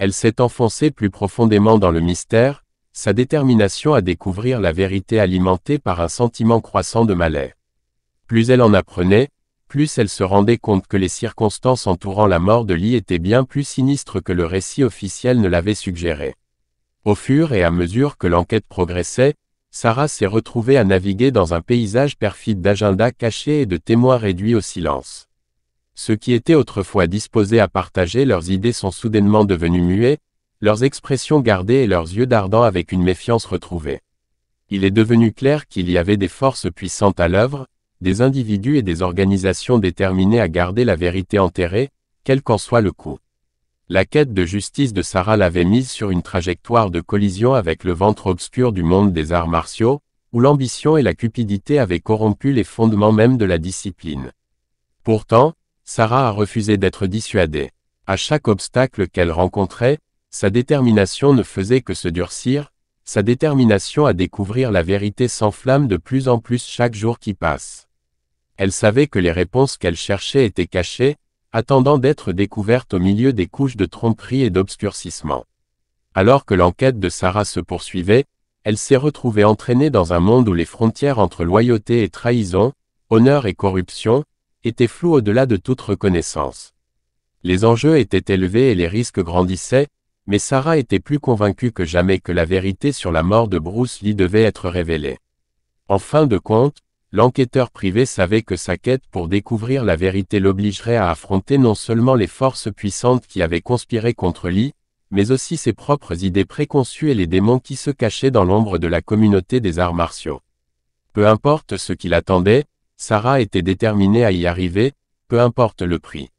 Elle s'est enfoncée plus profondément dans le mystère, sa détermination à découvrir la vérité alimentée par un sentiment croissant de malaise. Plus elle en apprenait, plus elle se rendait compte que les circonstances entourant la mort de Lee étaient bien plus sinistres que le récit officiel ne l'avait suggéré. Au fur et à mesure que l'enquête progressait, Sarah s'est retrouvée à naviguer dans un paysage perfide d'agendas cachés et de témoins réduits au silence. Ceux qui étaient autrefois disposés à partager leurs idées sont soudainement devenus muets, leurs expressions gardées et leurs yeux dardants avec une méfiance retrouvée. Il est devenu clair qu'il y avait des forces puissantes à l'œuvre, des individus et des organisations déterminées à garder la vérité enterrée, quel qu'en soit le coût. La quête de justice de Sarah l'avait mise sur une trajectoire de collision avec le ventre obscur du monde des arts martiaux, où l'ambition et la cupidité avaient corrompu les fondements même de la discipline. Pourtant, Sarah a refusé d'être dissuadée. À chaque obstacle qu'elle rencontrait, sa détermination ne faisait que se durcir, sa détermination à découvrir la vérité s'enflamme de plus en plus chaque jour qui passe. Elle savait que les réponses qu'elle cherchait étaient cachées, attendant d'être découvertes au milieu des couches de tromperie et d'obscurcissement. Alors que l'enquête de Sarah se poursuivait, elle s'est retrouvée entraînée dans un monde où les frontières entre loyauté et trahison, honneur et corruption, était flou au-delà de toute reconnaissance. Les enjeux étaient élevés et les risques grandissaient, mais Sarah était plus convaincue que jamais que la vérité sur la mort de Bruce Lee devait être révélée. En fin de compte, l'enquêteur privé savait que sa quête pour découvrir la vérité l'obligerait à affronter non seulement les forces puissantes qui avaient conspiré contre Lee, mais aussi ses propres idées préconçues et les démons qui se cachaient dans l'ombre de la communauté des arts martiaux. Peu importe ce qu'il attendait, Sarah était déterminée à y arriver, peu importe le prix.